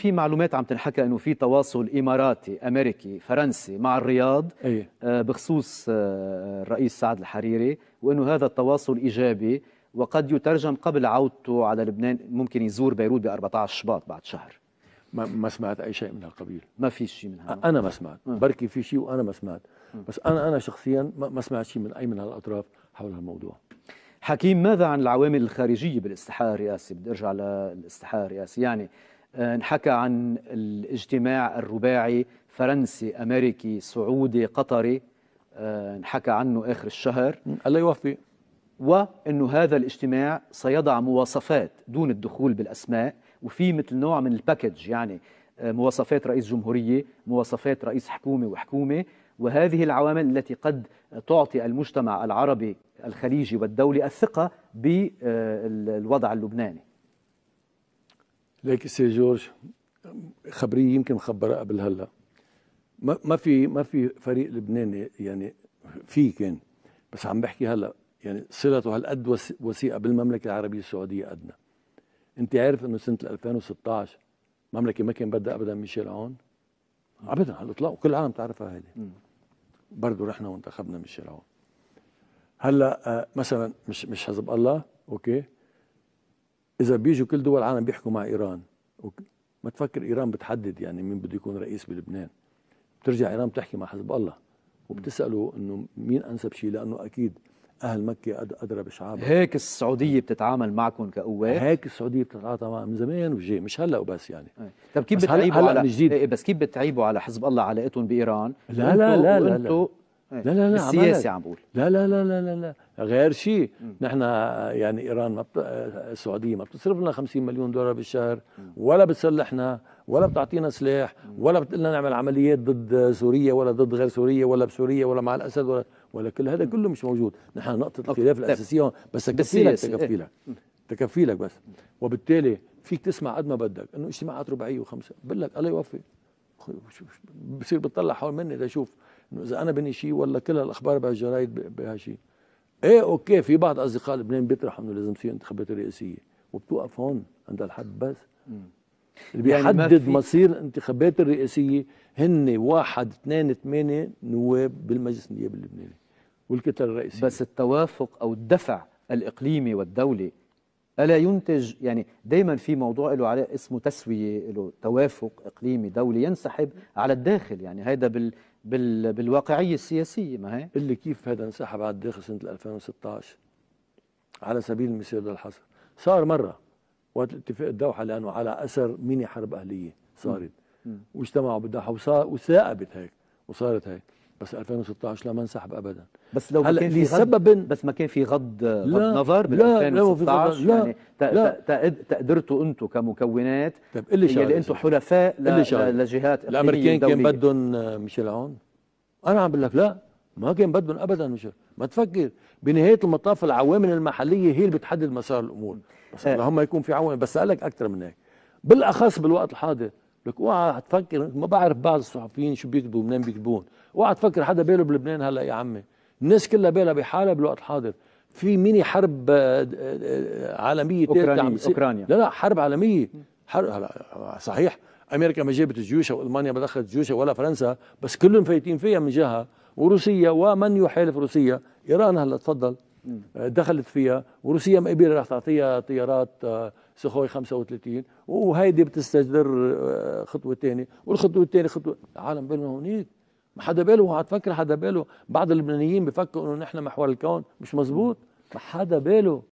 في معلومات عم تنحكى انه في تواصل اماراتي امريكي فرنسي مع الرياض أيه. بخصوص آه، الرئيس سعد الحريري وانه هذا التواصل ايجابي وقد يترجم قبل عودته على لبنان ممكن يزور بيروت ب 14 شباط بعد شهر ما, ما سمعت اي شيء من هالقبيل ما في شيء من هالقبيل انا ما سمعت آه. بركي في شيء وانا ما سمعت بس انا انا شخصيا ما سمعت شيء من اي من هالاطراف حول هالموضوع حكيم ماذا عن العوامل الخارجيه بالاستحاله الرئاسي بدي ارجع للاستحاله الرئاسي يعني آه، انحكى عن الاجتماع الرباعي فرنسي أمريكي سعودي قطري آه، انحكى عنه آخر الشهر الله يوفق وأنه هذا الاجتماع سيضع مواصفات دون الدخول بالأسماء وفي مثل نوع من الباكج يعني آه، مواصفات رئيس جمهورية مواصفات رئيس حكومة وحكومة وهذه العوامل التي قد تعطي المجتمع العربي الخليجي والدولي الثقة بالوضع اللبناني ليك سي جورج خبريه يمكن مخبره قبل هلا ما ما في ما في فريق لبناني يعني في كان يعني. بس عم بحكي هلا يعني صلته هالقد وثيقه بالمملكه العربيه السعوديه قدنا انت عارف انه سنه 2016 المملكه ما كان بدها ابدا ميشيل عون ابدا على الاطلاق وكل العالم تعرفها هيدي برضه رحنا وانتخبنا ميشيل عون هلا آه، مثلا مش مش حزب الله اوكي اذا بيجوا كل دول العالم بيحكوا مع ايران ما تفكر ايران بتحدد يعني مين بده يكون رئيس بلبنان بترجع ايران بتحكي مع حزب الله وبتساله انه مين انسب شيء لانه اكيد اهل مكه ادرى بشعابها هيك السعوديه بتتعامل معكم كقوات هيك السعوديه بتتعاطى من زمان وجاي مش هلا وبس يعني طب كيف بتعيبوا على إيه، بس كيف بتعيبوا على حزب الله علاقتهم بايران لا لا لا لا, لا, لا. إيه. لا لا لا السياسي عم بقول لا لا لا لا لا, لا غير شيء نحن يعني ايران ما بت... آه، السعوديه ما بتصرف لنا 50 مليون دولار بالشهر ولا بتسلحنا ولا بتعطينا سلاح ولا بتقول لنا نعمل عمليات ضد سوريا ولا ضد غير سوريا ولا بسوريا ولا مع الاسد ولا ولا كل هذا كله مش موجود نحن نقطه الخلاف طيب. الاساسيه هون بس تكفي لك إيه. تكفي لك تكفي لك بس وبالتالي فيك تسمع قد ما بدك انه اجتماعات رباعيه وخمسه بقول لك الله يوفق بصير بتطلع حول مني لاشوف انه اذا انا بني شيء ولا كل الاخبار بهالجرايد بهالشيء ايه اوكي في بعض اصدقاء لبنان بيطرحوا انه لازم تصير انتخابات رئاسيه وبتوقف هون عند الحد بس اللي يعني بيحدد يعني مصير الانتخابات الرئاسيه هن واحد اثنين ثمانية نواب بالمجلس النيابي اللبناني والكتله الرئيسيه بس التوافق او الدفع الاقليمي والدولي الا ينتج يعني دائما في موضوع له عليه اسمه تسويه له توافق اقليمي دولي ينسحب على الداخل يعني هذا بال بال بالواقعيه السياسيه ما هي اللي كيف هذا انسحب على الداخل سنه 2016 على سبيل المثال للحصر صار مره وقت اتفاق الدوحه لانه على اثر ميني حرب اهليه صارت واجتمعوا بالدوحه وثاقبت هيك وصارت هيك بس 2016 لا ما انسحب ابدا بس لو كان في سبب بس ما كان في غض لا غض نظر بال 2016 لا يعني لا تقدرتوا انتم كمكونات طيب اللي لي شغله اللي انتم حلفاء لجهات الامريكان كان بدهم آه، ميشيل عون انا عم بقول لك لا ما كان بدهم ابدا ميشيل ما تفكر بنهايه المطاف العوامل المحليه هي اللي بتحدد مسار الامور بس اللهم آه. يكون في عوامل بس اسالك اكثر من هيك بالاخص بالوقت الحاضر لك اوعى تفكر ما بعرف بعض الصحفيين شو بيكتبوا منين بيكتبون اوعى تفكر حدا باله بلبنان هلا يا عمي الناس كلها بالها بحالها بالوقت الحاضر في ميني حرب آه، آه، آه، عالميه ثالثه عم اوكرانيا لا لا حرب عالميه حرب هلا صحيح امريكا ما جابت جيوشها والمانيا ما دخلت جيوشها ولا فرنسا بس كلهم فايتين فيها من جهه وروسيا ومن يحالف روسيا ايران هلا تفضل آه، دخلت فيها وروسيا قبيله رح تعطيها طيارات آه، سخوي 35 وهيدي بتستجدر آه، خطوه ثانيه والخطوه الثانيه خطوه العالم بينهم هونيك ما حدا باله عم تفكر حدا باله بعض اللبنانيين بفكروا انه نحن محور الكون مش مزبوط ما حدا باله